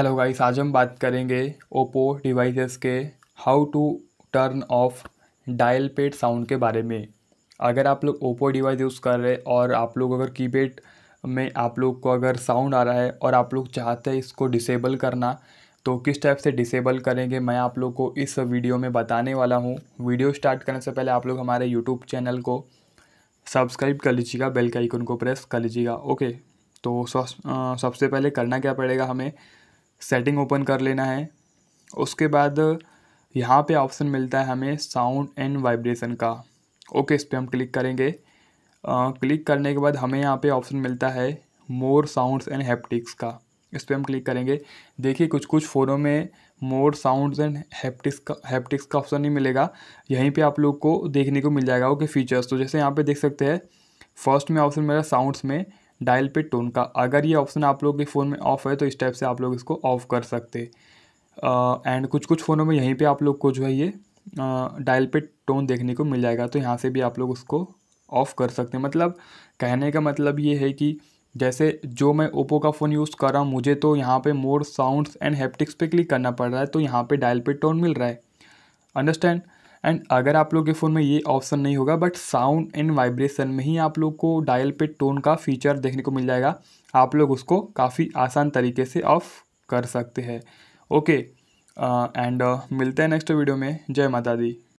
hello guys आज हम बात करेंगे ओप्पो डिवाइसेस के how to turn off dial pad sound के बारे में अगर आप लोग ओप्पो डिवाइस यूज़ कर रहे हैं और आप लोग अगर कीपैड में आप लोग को अगर साउंड आ रहा है और आप लोग चाहते हैं इसको डिसेबल करना तो किस टाइप से डिसेबल करेंगे मैं आप लोग को इस वीडियो में बताने वाला हूँ वीडियो स्टार्ट करने से पहले आप लोग हमारे यूट्यूब चैनल को सब्सक्राइब कर लीजिएगा बेल का आइकन को प्रेस कर लीजिएगा ओके तो सबसे पहले करना क्या पड़ेगा हमें सेटिंग ओपन कर लेना है उसके बाद यहाँ पे ऑप्शन मिलता है हमें साउंड एंड वाइब्रेशन का ओके इस पर हम क्लिक करेंगे आ, क्लिक करने के बाद हमें यहाँ पे ऑप्शन मिलता है मोर साउंड्स एंड हैप्टिक्स का इस पर हम क्लिक करेंगे देखिए कुछ कुछ फ़ोनों में मोर साउंड्स एंड हैप्टिक्स का हैप्टिक्स का ऑप्शन नहीं मिलेगा यहीं पे आप लोग को देखने को मिल जाएगा ओके फीचर्स तो जैसे यहाँ पे देख सकते हैं फर्स्ट में ऑप्शन मिला साउंड्स में डायल पे टोन का अगर ये ऑप्शन आप लोग के फ़ोन में ऑफ है तो इस टाइप से आप लोग इसको ऑफ कर सकते एंड कुछ कुछ फ़ोनों में यहीं पे आप लोग को जो है ये डायल पे टोन देखने को मिल जाएगा तो यहाँ से भी आप लोग उसको ऑफ़ कर सकते हैं मतलब कहने का मतलब ये है कि जैसे जो मैं ओप्पो का फ़ोन यूज़ कर रहा हूँ मुझे तो यहाँ पे मोर साउंड्स एंड हैप्टिक्स पे क्लिक करना पड़ रहा है तो यहाँ पे डायल पे टोन मिल रहा है अंडरस्टैंड एंड अगर आप लोग के फ़ोन में ये ऑप्शन नहीं होगा बट साउंड एंड वाइब्रेशन में ही आप लोग को डायल पे टोन का फीचर देखने को मिल जाएगा आप लोग उसको काफ़ी आसान तरीके से ऑफ कर सकते हैं ओके एंड uh, uh, मिलते हैं नेक्स्ट वीडियो में जय माता दी